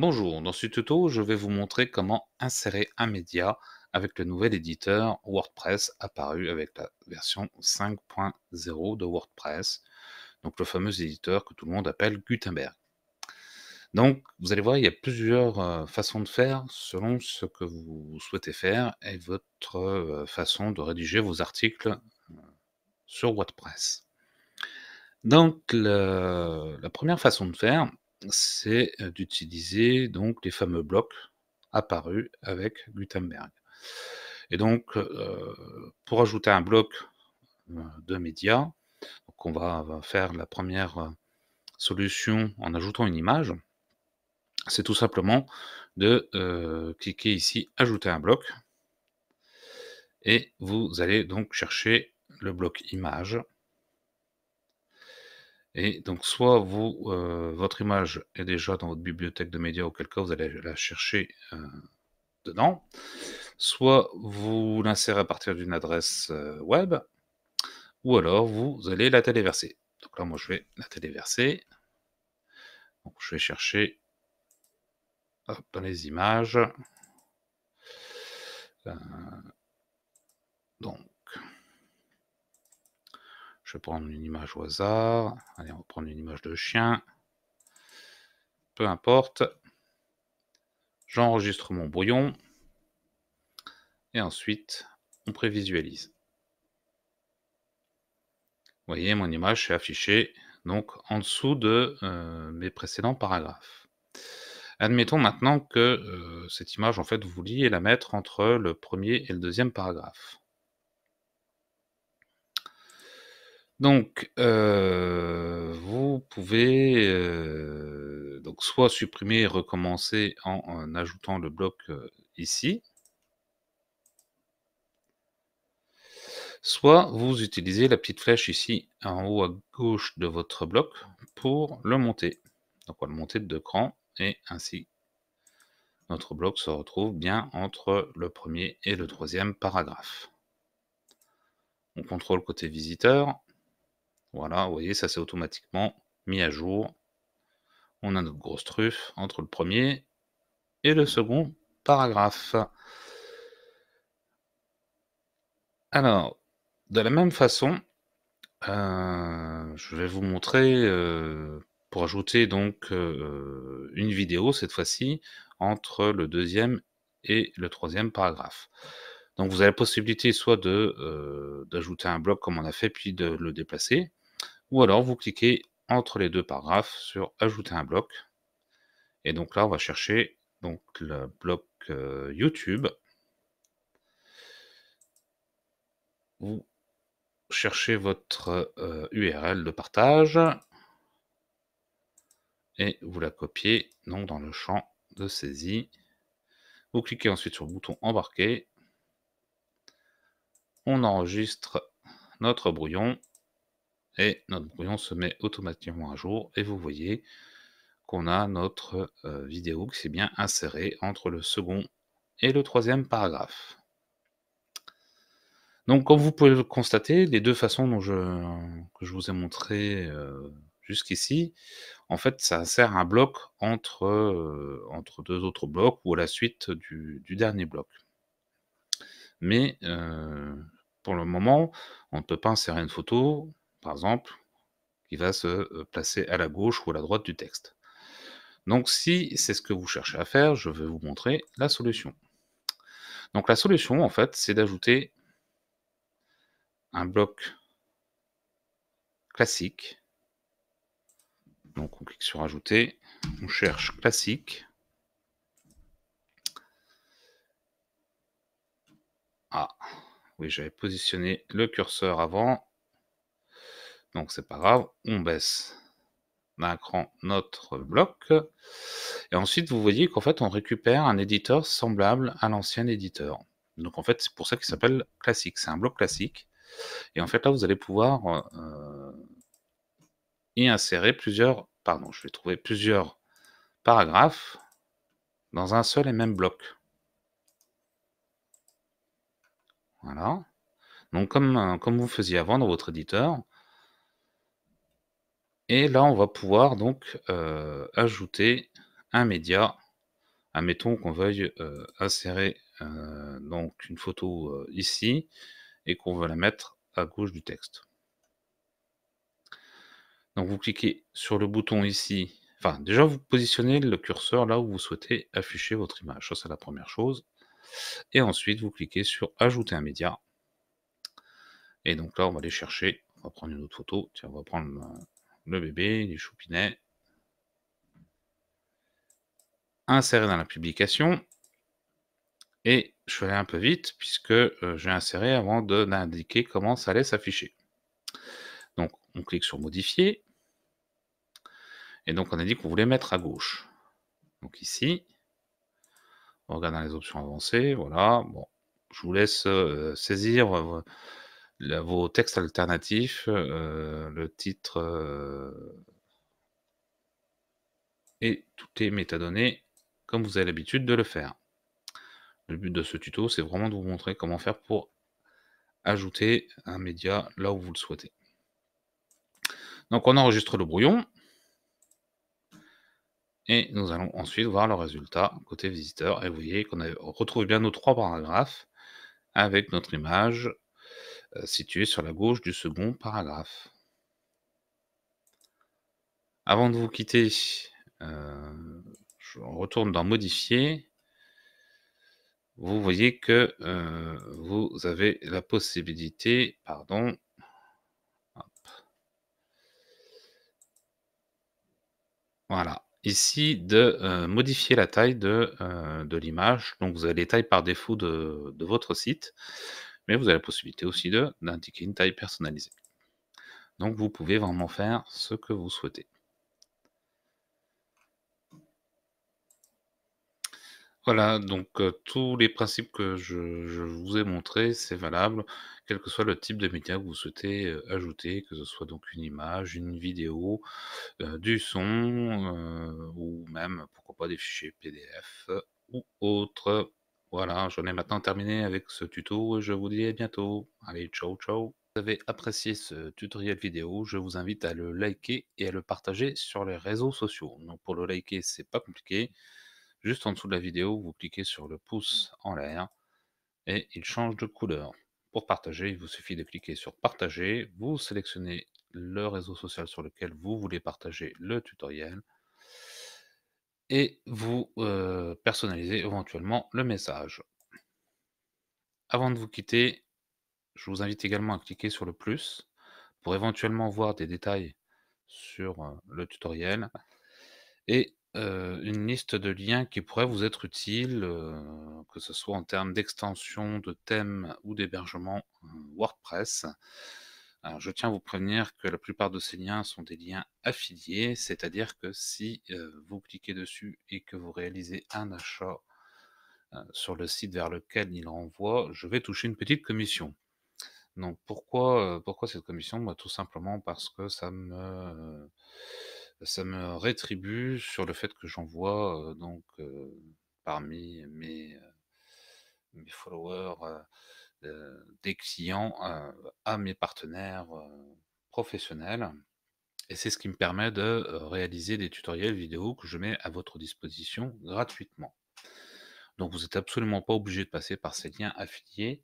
Bonjour, dans ce tuto, je vais vous montrer comment insérer un média avec le nouvel éditeur WordPress apparu avec la version 5.0 de WordPress, donc le fameux éditeur que tout le monde appelle Gutenberg. Donc, vous allez voir, il y a plusieurs euh, façons de faire selon ce que vous souhaitez faire et votre euh, façon de rédiger vos articles euh, sur WordPress. Donc, la première façon de faire, c'est d'utiliser donc les fameux blocs apparus avec Gutenberg. Et donc, pour ajouter un bloc de médias, on va faire la première solution en ajoutant une image. C'est tout simplement de cliquer ici Ajouter un bloc. Et vous allez donc chercher le bloc image et donc, soit vous, euh, votre image est déjà dans votre bibliothèque de médias, auquel cas vous allez la chercher euh, dedans, soit vous l'insérez à partir d'une adresse euh, web, ou alors vous allez la téléverser. Donc là, moi, je vais la téléverser. Donc, je vais chercher dans les images. donc, je vais prendre une image au hasard. Allez, on va prendre une image de chien. Peu importe. J'enregistre mon brouillon. Et ensuite, on prévisualise. Vous voyez, mon image est affichée donc en dessous de euh, mes précédents paragraphes. Admettons maintenant que euh, cette image, en fait, vous vouliez la mettre entre le premier et le deuxième paragraphe. Donc, euh, vous pouvez euh, soit supprimer et recommencer en, ajoutant le bloc euh, ici, soit vous utilisez la petite flèche ici en haut à gauche de votre bloc pour le monter. Donc, on va le monter de deux crans et ainsi notre bloc se retrouve bien entre le premier et le troisième paragraphe. On contrôle côté visiteur, voilà, vous voyez, ça s'est automatiquement mis à jour. On a notre grosse truffe entre le premier et le second paragraphe. Alors, de la même façon, euh, je vais vous montrer euh, pour ajouter donc euh, une vidéo cette fois-ci entre le deuxième et le troisième paragraphe. Donc vous avez la possibilité soit d'ajouter un bloc comme on a fait, puis de le déplacer, ou alors vous cliquez entre les deux paragraphes sur ajouter un bloc. Et donc là, on va chercher donc, le bloc euh, YouTube. Vous cherchez votre URL euh, de partage et vous la copiez donc dans le champ de saisie. Vous cliquez ensuite sur le bouton embarquer. On enregistre notre brouillon et notre brouillon se met automatiquement à jour et vous voyez qu'on a notre euh, vidéo qui s'est bien insérée entre le second et le troisième paragraphe. Donc comme vous pouvez le constater, les deux façons dont je, que je vous ai montré euh, jusqu'ici, en fait ça sert un bloc entre, euh, entre deux autres blocs ou à la suite du dernier bloc. Mais pour le moment, on ne peut pas insérer une photo, par exemple, qui va se euh, placer à la gauche ou à la droite du texte. Donc si c'est ce que vous cherchez à faire, je vais vous montrer la solution. Donc la solution, en fait, c'est d'ajouter un bloc classique. Donc on clique sur Ajouter, on cherche classique. Ah, oui, j'avais positionné le curseur avant. Donc c'est pas grave, on baisse d'un cran notre bloc. Et ensuite, vous voyez qu'en fait, on récupère un éditeur semblable à l'ancien éditeur. Donc en fait, c'est pour ça qu'il s'appelle classique. C'est un bloc classique. Et en fait, là, vous allez pouvoir euh, y insérer plusieurs. Pardon, je vais trouver plusieurs paragraphes dans un seul et même bloc. Voilà. Donc comme, euh, comme vous faisiez avant dans votre éditeur, et là, on va pouvoir donc euh, ajouter un média. Admettons qu'on veuille euh, insérer euh, donc une photo ici et qu'on veut la mettre à gauche du texte. Donc vous cliquez sur le bouton ici. Enfin, déjà vous positionnez le curseur là où vous souhaitez afficher votre image. Ça c'est la première chose. Et ensuite vous cliquez sur ajouter un média. Et donc là on va aller chercher. On va prendre une autre photo. Tiens, on va prendre le bébé, du choupinets, insérer dans la publication. Et je suis un peu vite puisque euh, j'ai inséré avant d'indiquer comment ça allait s'afficher. Donc on clique sur modifier. Et donc on a dit qu'on voulait mettre à gauche. Donc ici, on regarde dans les options avancées, voilà. Bon, je vous laisse euh, saisir euh, vos textes alternatifs, le titre et toutes les métadonnées, comme vous avez l'habitude de le faire. Le but de ce tuto, c'est vraiment de vous montrer comment faire pour ajouter un média là où vous le souhaitez. Donc on enregistre le brouillon. Et nous allons ensuite voir le résultat côté visiteur. Et vous voyez qu'on a retrouvé bien nos trois paragraphes avec notre image, euh, situé sur la gauche du second paragraphe. Avant de vous quitter, euh, je retourne dans Modifier. Vous voyez que euh, vous avez la possibilité, pardon, voilà, ici de modifier la taille de, l'image. Donc vous avez les tailles par défaut de, de votre site mais vous avez la possibilité aussi d'indiquer une taille personnalisée. Donc vous pouvez vraiment faire ce que vous souhaitez. Voilà, donc euh, tous les principes que je, vous ai montrés, c'est valable, quel que soit le type de média que vous souhaitez euh, ajouter, que ce soit donc une image, une vidéo, euh, du son, ou même, pourquoi pas, des fichiers PDF ou autres. Voilà, j'en ai maintenant terminé avec ce tuto et je vous dis à bientôt. Allez, ciao ciao vous avez apprécié ce tutoriel vidéo, je vous invite à le liker et à le partager sur les réseaux sociaux. pour le liker, c'est pas compliqué. Juste en dessous de la vidéo, vous cliquez sur le pouce en l'air et il change de couleur. Pour partager, il vous suffit de cliquer sur partager, vous sélectionnez le réseau social sur lequel vous voulez partager le tutoriel et vous personnaliser euh, personnalisez éventuellement le message. Avant de vous quitter, je vous invite également à cliquer sur le plus pour éventuellement voir des détails sur euh, le tutoriel et euh, une liste de liens qui pourraient vous être utiles, que ce soit en termes d'extension, de thème ou d'hébergement WordPress. Alors, je tiens à vous prévenir que la plupart de ces liens sont des liens affiliés, c'est-à-dire que si vous cliquez dessus et que vous réalisez un achat sur le site vers lequel il renvoie, je vais toucher une petite commission. Donc, pourquoi, pourquoi cette commission bah, Tout simplement parce que ça me, ça me rétribue sur le fait que j'envoie donc parmi mes, mes followers euh, des clients euh, à mes partenaires euh, professionnels. Et c'est ce qui me permet de réaliser des tutoriels vidéo que je mets à votre disposition gratuitement. Donc vous n'êtes absolument pas obligé de passer par ces liens affiliés.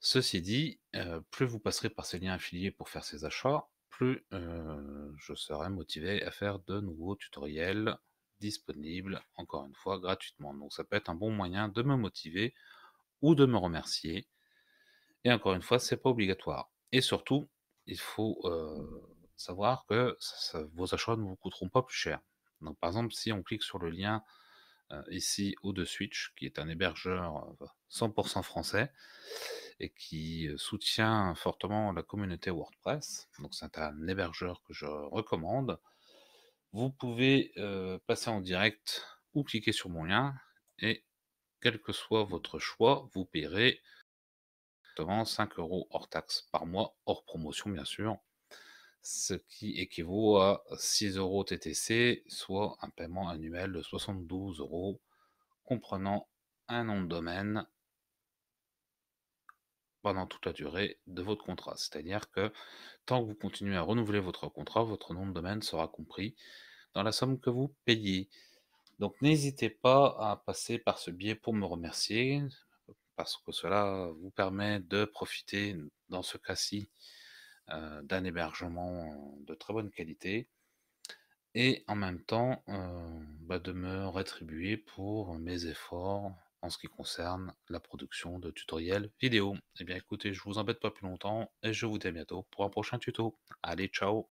Ceci dit, plus vous passerez par ces liens affiliés pour faire ces achats, plus je serai motivé à faire de nouveaux tutoriels disponibles, encore une fois, gratuitement. Donc ça peut être un bon moyen de me motiver ou de me remercier et encore une fois, c'est pas obligatoire. Et surtout, il faut savoir que vos achats ne vous coûteront pas plus cher. Donc, par exemple, si on clique sur le lien ici au de Switch, qui est un hébergeur 100% français et qui soutient fortement la communauté WordPress, donc c'est un hébergeur que je recommande, vous pouvez passer en direct ou cliquer sur mon lien et quel que soit votre choix, vous paierez 5 euros hors taxes par mois, hors promotion bien sûr, ce qui équivaut à 6 euros TTC, soit un paiement annuel de 72 euros, comprenant un nom de domaine pendant toute la durée de votre contrat. C'est-à-dire que tant que vous continuez à renouveler votre contrat, votre nom de domaine sera compris dans la somme que vous payez. Donc n'hésitez pas à passer par ce biais pour me remercier parce que cela vous permet de profiter, dans ce cas-ci, d'un hébergement de très bonne qualité et en même temps bah, de me rétribuer pour mes efforts en ce qui concerne la production de tutoriels vidéo. Eh bien écoutez, je vous embête pas plus longtemps et je vous dis à bientôt pour un prochain tuto. Allez, ciao